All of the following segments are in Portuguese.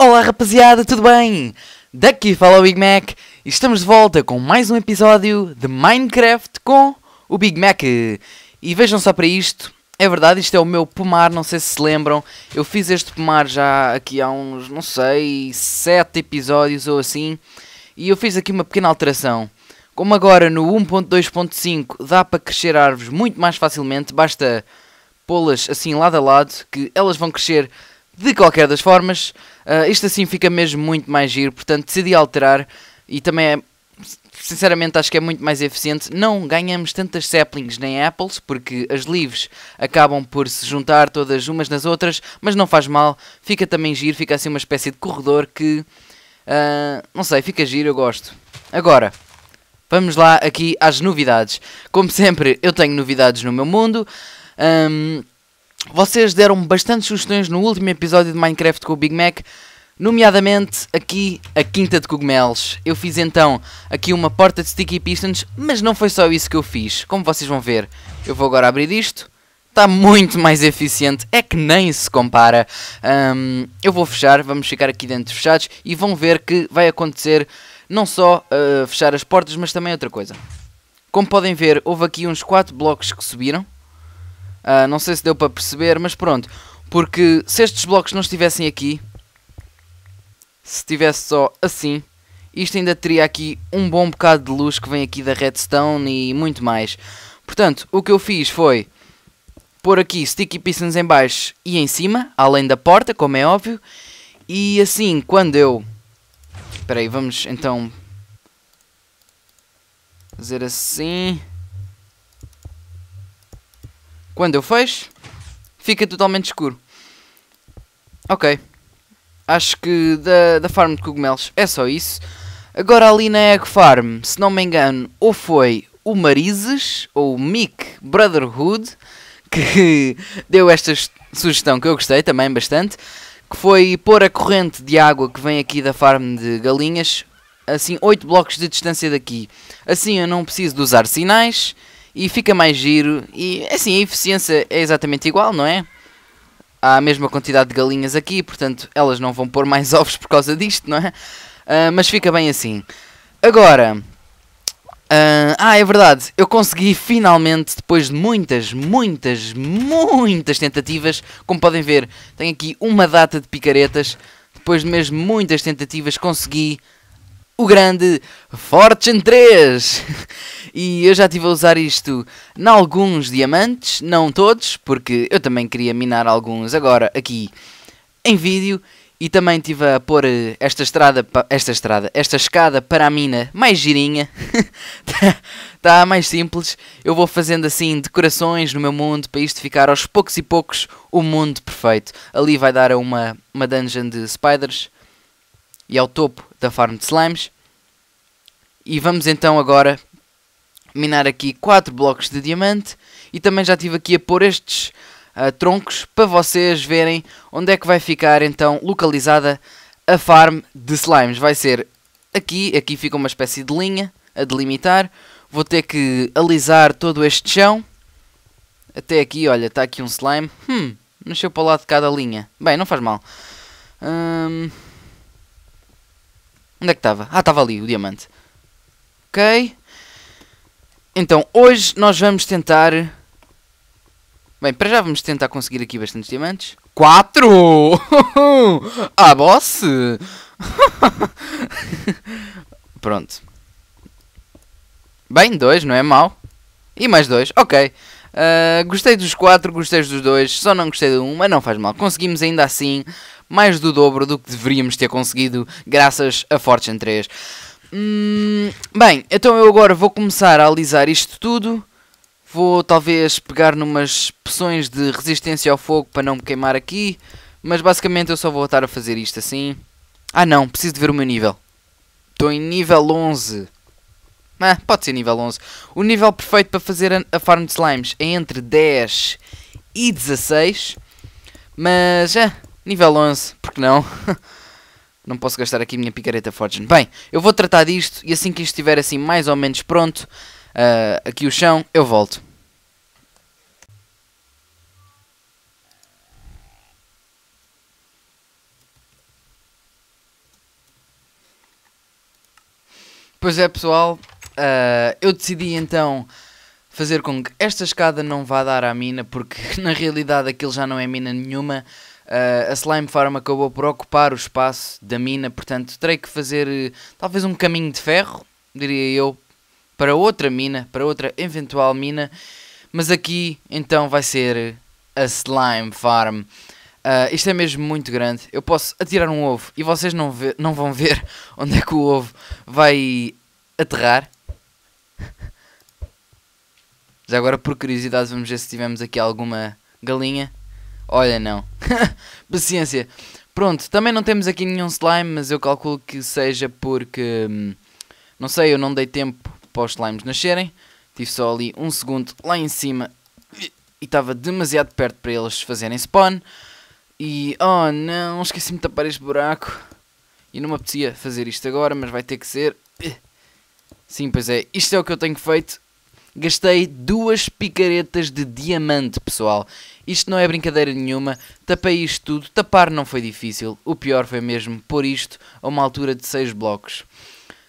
Olá rapaziada, tudo bem? Daqui fala o Big Mac e estamos de volta com mais um episódio de Minecraft com o Big Mac. E vejam só para isto, é verdade, isto é o meu pomar, não sei se se lembram. Eu fiz este pomar já aqui há uns, não sei, 7 episódios ou assim. E eu fiz aqui uma pequena alteração. Como agora no 1.2.5 dá para crescer árvores muito mais facilmente, basta pô-las assim lado a lado, que elas vão crescer de qualquer das formas, uh, isto assim fica mesmo muito mais giro, portanto decidi alterar e também é, sinceramente acho que é muito mais eficiente. Não ganhamos tantas saplings nem apples, porque as leaves acabam por se juntar todas umas nas outras, mas não faz mal, fica também giro, fica assim uma espécie de corredor que, uh, não sei, fica giro, eu gosto. Agora, vamos lá aqui às novidades. Como sempre, eu tenho novidades no meu mundo. Um, ehm, vocês deram-me bastantes sugestões no último episódio de Minecraft com o Big Mac, nomeadamente aqui a Quinta de Cogumelos. Eu fiz então aqui uma porta de Sticky Pistons, mas não foi só isso que eu fiz. Como vocês vão ver, eu vou agora abrir isto. Está muito mais eficiente, é que nem se compara. Um, eu vou fechar, vamos ficar aqui dentro fechados e vão ver que vai acontecer não só uh, fechar as portas, mas também outra coisa. Como podem ver, houve aqui uns 4 blocos que subiram. Uh, não sei se deu para perceber, mas pronto. Porque se estes blocos não estivessem aqui, se estivesse só assim, isto ainda teria aqui um bom bocado de luz que vem aqui da redstone e muito mais. Portanto, o que eu fiz foi pôr aqui sticky pistons em baixo e em cima, além da porta, como é óbvio. E assim, quando eu... Espera aí, vamos então... Fazer assim... Quando eu fecho, fica totalmente escuro. Ok. Acho que da, da farm de cogumelos é só isso. Agora ali na Egg Farm, se não me engano, ou foi o Marizes, ou o Mick Brotherhood, que deu esta sugestão que eu gostei também bastante, que foi pôr a corrente de água que vem aqui da farm de galinhas, assim 8 blocos de distância daqui. Assim eu não preciso de usar sinais e fica mais giro. E assim, a eficiência é exatamente igual, não é? Há a mesma quantidade de galinhas aqui, portanto elas não vão pôr mais ovos por causa disto, não é? Uh, mas fica bem assim. Agora, uh, ah, é verdade, eu consegui finalmente, depois de muitas, muitas, muitas tentativas, como podem ver, tenho aqui uma data de picaretas, depois de mesmo muitas tentativas, consegui o grande Fortune 3! E eu já estive a usar isto em alguns diamantes, não todos, porque eu também queria minar alguns agora aqui em vídeo. E também estive a pôr eh, esta estrada, esta estrada, esta escada para a mina mais girinha. Está tá mais simples. Eu vou fazendo assim decorações no meu mundo para isto ficar aos poucos e poucos o mundo perfeito. Ali vai dar a uma, uma dungeon de spiders e ao topo da farm de slimes. E vamos então agora minar aqui 4 blocos de diamante e também já estive aqui a pôr estes uh, troncos para vocês verem onde é que vai ficar então localizada a farm de slimes. Vai ser aqui, aqui fica uma espécie de linha a delimitar. Vou ter que alisar todo este chão. Até aqui, olha, está aqui um slime. Hum, nasceu para o lado de cada linha. Bem, não faz mal. Hum... Onde é que estava? Ah, estava ali, o diamante. Ok. Então, hoje nós vamos tentar... Bem, para já vamos tentar conseguir aqui bastantes diamantes. Quatro! ah, boss! Pronto. Bem, dois, não é mau. E mais dois, ok. Uh, gostei dos quatro, gostei dos dois, só não gostei de um, mas não faz mal. Conseguimos ainda assim mais do dobro do que deveríamos ter conseguido graças a Fortune 3. Hum, bem, então eu agora vou começar a alisar isto tudo. Vou talvez pegar numas poções de resistência ao fogo para não me queimar aqui. Mas basicamente eu só vou estar a fazer isto assim. Ah não, preciso de ver o meu nível. Estou em nível 11. Ah, pode ser nível 11. O nível perfeito para fazer a farm de slimes é entre 10 e 16. Mas, é, nível 11, porque não? Não posso gastar aqui a minha picareta Fortune. Bem, eu vou tratar disto e assim que isto estiver assim mais ou menos pronto, uh, aqui o chão, eu volto. Pois é pessoal, uh, eu decidi então fazer com que esta escada não vá dar à mina, porque na realidade aquilo já não é mina nenhuma, Uh, a Slime Farm acabou por ocupar o espaço da mina, portanto terei que fazer uh, talvez um caminho de ferro, diria eu, para outra mina, para outra eventual mina. Mas aqui então vai ser eh, a Slime Farm. Uh, isto é mesmo muito grande. Eu posso atirar um ovo e vocês não, vê, não vão ver onde é que o ovo vai aterrar. Já agora, por curiosidade, vamos ver se tivemos aqui alguma galinha. Olha, não. Paciência. Pronto, também não temos aqui nenhum slime, mas eu calculo que seja porque. Hum, não sei, eu não dei tempo para os slimes nascerem. Tive só ali um segundo lá em cima e estava demasiado perto para eles fazerem spawn. E oh não, esqueci-me de tapar este buraco. E não me apetecia fazer isto agora, mas vai ter que ser. Eh. Sim, pois é, isto é o que eu tenho feito Gastei duas picaretas de diamante, pessoal. Isto não é brincadeira nenhuma, tapei isto tudo, tapar não foi difícil, o pior foi mesmo pôr isto a uma altura de 6 blocos.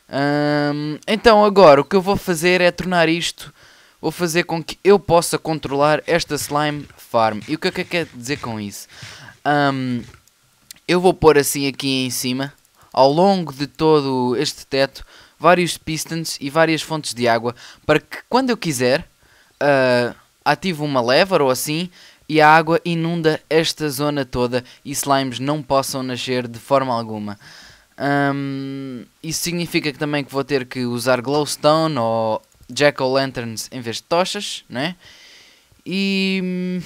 Hum, então agora o que eu vou fazer é tornar isto, vou fazer com que eu possa controlar esta slime farm. E o que é que eu quero dizer com isso? eu vou pôr assim aqui em cima, ao longo de todo este teto, vários pistons e várias fontes de água para que quando eu quiser uh, ah, ativo uma lever ou assim e a água inunda esta zona toda e slimes não possam nascer de forma alguma. Um, isso significa que também que vou ter que usar glowstone ou jack-o'-lanterns em vez de tochas, né? E... Hum,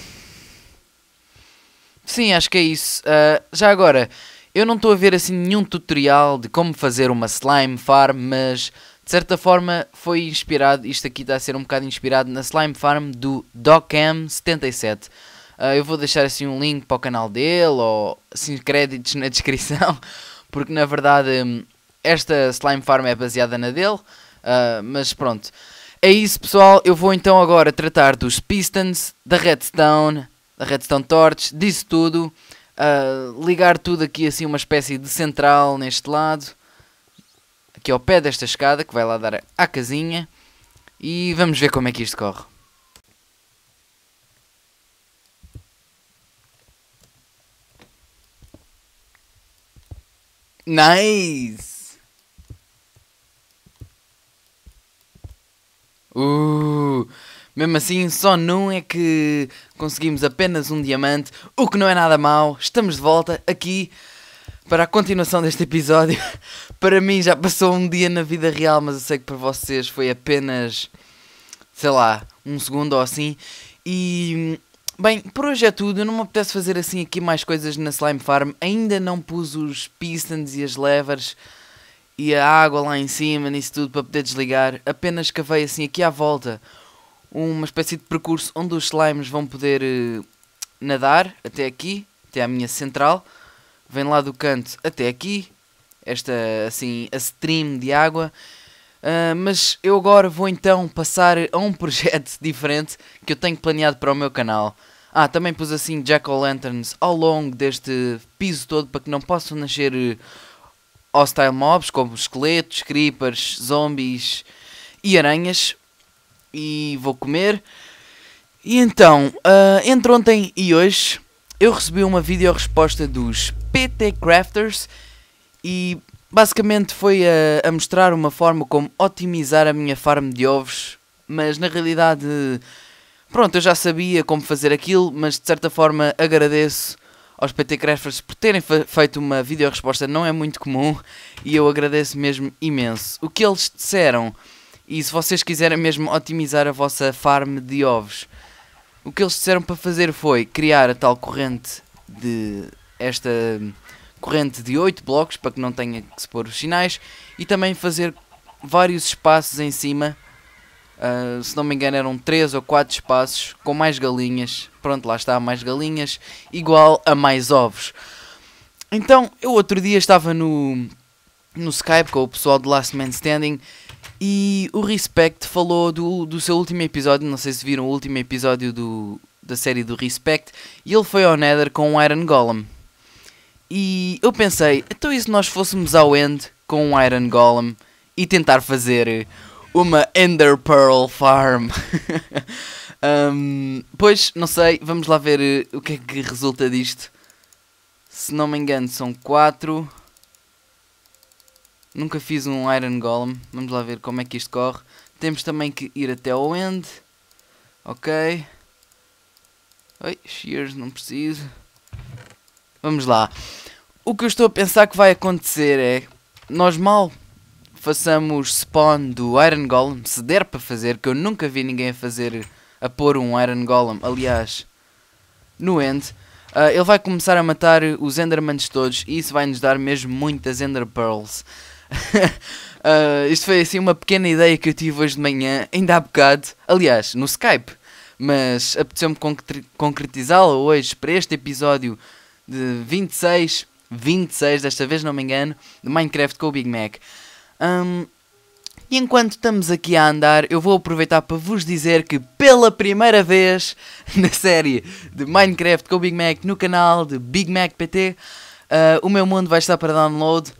sim, acho que é isso. Uh, já agora, eu não estou a ver assim nenhum tutorial de como fazer uma slime farm, mas de certa forma foi inspirado, isto aqui está a ser um bocado inspirado na slime farm do DocM77. Uh, ah, eu vou deixar assim um link para o canal dele ou assim créditos na descrição, porque na verdade hum, esta slime farm é baseada na dele, uh, mas pronto. É isso pessoal, eu vou então agora tratar dos pistons, da redstone, da redstone torch, disso tudo a ligar tudo aqui assim uma espécie de central neste lado, aqui ao pé desta escada que vai lá dar à casinha e vamos ver como é que isto corre. Nice! Uh, mesmo assim, só num é que conseguimos apenas um diamante, o que não é nada mau. Estamos de volta aqui para a continuação deste episódio. para mim já passou um dia na vida real, mas eu sei que para vocês foi apenas, sei lá, um segundo ou assim. E Bem, por hoje é tudo. Eu não me apetece fazer assim aqui mais coisas na Slime Farm. Ainda não pus os pistons e as levers e a água lá em cima, nisso tudo, para poder desligar. Apenas cavei assim aqui à volta uma espécie de percurso onde os slimes vão poder uh, nadar até aqui, até à minha central. Vem lá do canto até aqui, esta assim, a stream de água. Uh, mas eu agora vou então passar a um projeto diferente que eu tenho planeado para o meu canal. Ah, também pus assim jack-o'-lanterns ao longo deste piso todo para que não possam nascer eh, hostile mobs como esqueletos, creepers, zombies e aranhas e vou comer. E então, uh, entre ontem e hoje, eu recebi uma vídeo resposta dos PT Crafters e basicamente foi a, a, mostrar uma forma como otimizar a minha farm de ovos, mas na realidade, pronto, eu já sabia como fazer aquilo, mas de certa forma agradeço aos PT Crafters por terem feito uma vídeo resposta, não é muito comum e eu agradeço mesmo imenso. O que eles disseram e se vocês quiserem mesmo otimizar a vossa farm de ovos, o que eles disseram para fazer foi criar a tal corrente de esta hum, corrente de 8 blocos para que não tenha que se pôr os sinais e também fazer vários espaços em cima. Uh, se não me engano, eram 3 ou 4 espaços com mais galinhas. Pronto, lá está, mais galinhas, igual a mais ovos. Então, eu outro dia estava no, no Skype com o pessoal do Last Man Standing e o Respect falou do, do seu último episódio, não sei se viram o último episódio do, da série do Respect, e ele foi ao Nether com um Iron Golem. E eu pensei, então e se nós fôssemos ao End com um Iron Golem e tentar fazer uma Ender Pearl Farm? um, pois, não sei, vamos lá ver eh, o que é que resulta disto. Se não me engano, são 4. Quatro... Nunca fiz um Iron Golem. Vamos lá ver como é que isto corre. Temos também que ir até ao End. Ok. Oi, Shears, não preciso. Vamos lá. O que eu estou a pensar que vai acontecer é... Nós mal façamos spawn do Iron Golem, se der para fazer, que eu nunca vi ninguém a fazer, a pôr um Iron Golem, aliás, no End, uh, ele vai começar a matar os Endermans todos e isso vai nos dar mesmo muitas Ender Pearls uh, isto foi assim uma pequena ideia que eu tive hoje de manhã, ainda há bocado, aliás, no Skype, mas apeteceu-me concretizá-la hoje para este episódio de 26, 26, desta vez não me engano, de Minecraft com o Big Mac. Um, e enquanto estamos aqui a andar, eu vou aproveitar para vos dizer que pela primeira vez na série de Minecraft com o Big Mac no canal de Big Mac PT, uh, ah, o meu mundo vai estar para download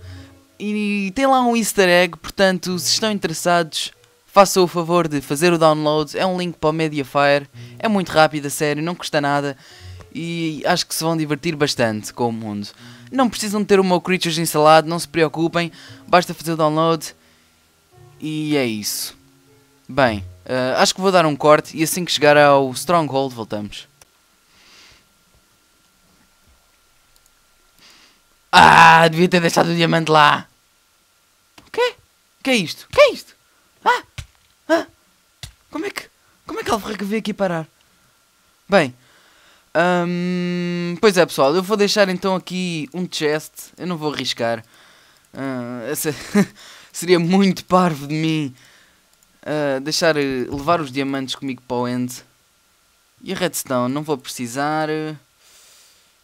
e tem lá um easter egg, portanto, se estão interessados, façam o favor de fazer o download. É um link para o Mediafire, é muito rápido, a sério, não custa nada e acho que se vão divertir bastante com o mundo. Não precisam ter o meu Creatures instalado, não se preocupem, basta fazer o download e é isso. Bem, uh, acho que vou dar um corte e assim que chegar ao Stronghold voltamos. Ah, devia ter deixado o diamante lá. O quê? O que é isto? O que é isto? Ah! Ah! Como é que... Como é que Alverreca veio aqui parar? Bem... Hum, pois é, pessoal. Eu vou deixar então aqui um chest. Eu não vou arriscar. Uh, essa... seria muito parvo de mim. Uh, deixar... Eh, levar os diamantes comigo para o end. E a redstone, não vou precisar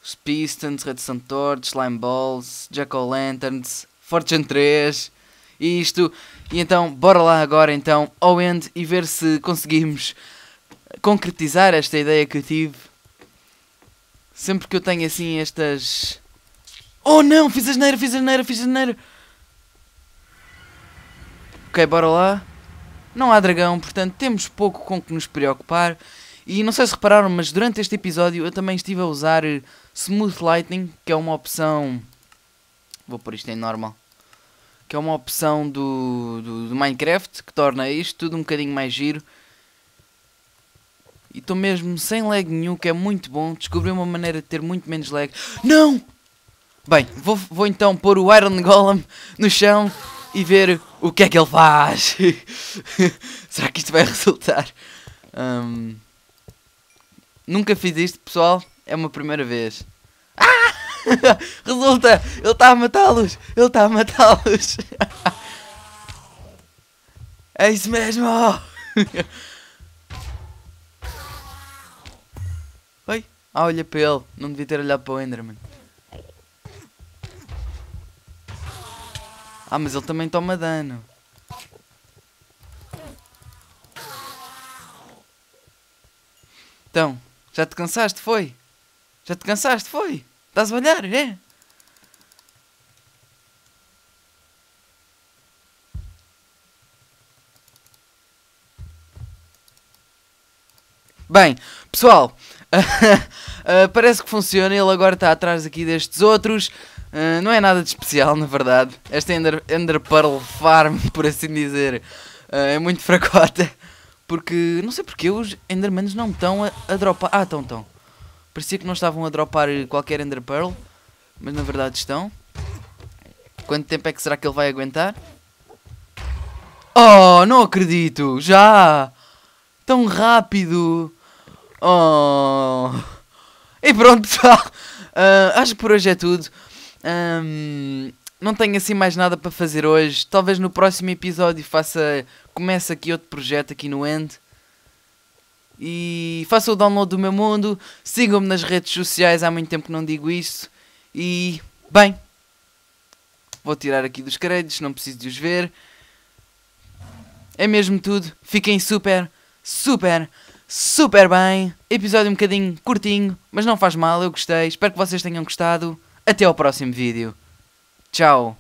os Pistons, Red Santor, Slime Balls, Jack O'Lanterns, Fortune 3 e isto. E então, bora lá agora então ao end e ver se conseguimos concretizar esta ideia que eu tive. Sempre que eu tenho assim estas... Oh não, fiz asneira, fiz asneira, fiz asneira. Ok, bora lá. Não há dragão, portanto temos pouco com que nos preocupar. E não sei se repararam, mas durante este episódio eu também estive a usar eh, Smooth Lightning, que é uma opção. Vou pôr isto em normal. Que é uma opção do, do, do Minecraft que torna isto tudo um bocadinho mais giro. E estou mesmo sem lag nenhum, que é muito bom. Descobri uma maneira de ter muito menos lag. Não! Bem, vou, vou então pôr o Iron Golem no chão e ver o que é que ele faz. Será que isto vai resultar? Um... Nunca fiz isto, pessoal. É uma primeira vez. Ah! Resulta, ele está a matá-los. Ele está a matá-los. é isso mesmo. Oi? Ah, olha para ele. Não devia ter olhado para o Enderman. Ah, mas ele também toma dano. Então, já te cansaste, foi? Já te cansaste, foi? Estás a olhar, é? Bem, pessoal, uh, parece que funciona. Ele agora está atrás aqui destes outros. Uh, não é nada de especial, na verdade. Esta Ender, Ender Pearl Farm, por assim dizer, eh, é muito fracota. Porque não sei porque os Endermans não estão a, a dropar. Ah, estão, estão. Parecia que não estavam a dropar qualquer Ender Pearl, mas na verdade estão. Quanto tempo é que será que ele vai aguentar? Oh, não acredito! Já! Tão rápido! Oh! E pronto, pessoal! Uh, acho que por hoje é tudo. Um, não tenho assim mais nada para fazer hoje. Talvez no próximo episódio faça. Comece aqui outro projeto aqui no End. E faça o download do meu mundo. Sigam-me nas redes sociais, há muito tempo que não digo isso. E. Bem. Vou tirar aqui dos créditos, não preciso de os ver. É mesmo tudo. Fiquem super, super, super bem. Episódio um bocadinho curtinho, mas não faz mal, eu gostei. Espero que vocês tenham gostado. Até ao próximo vídeo. Ciao!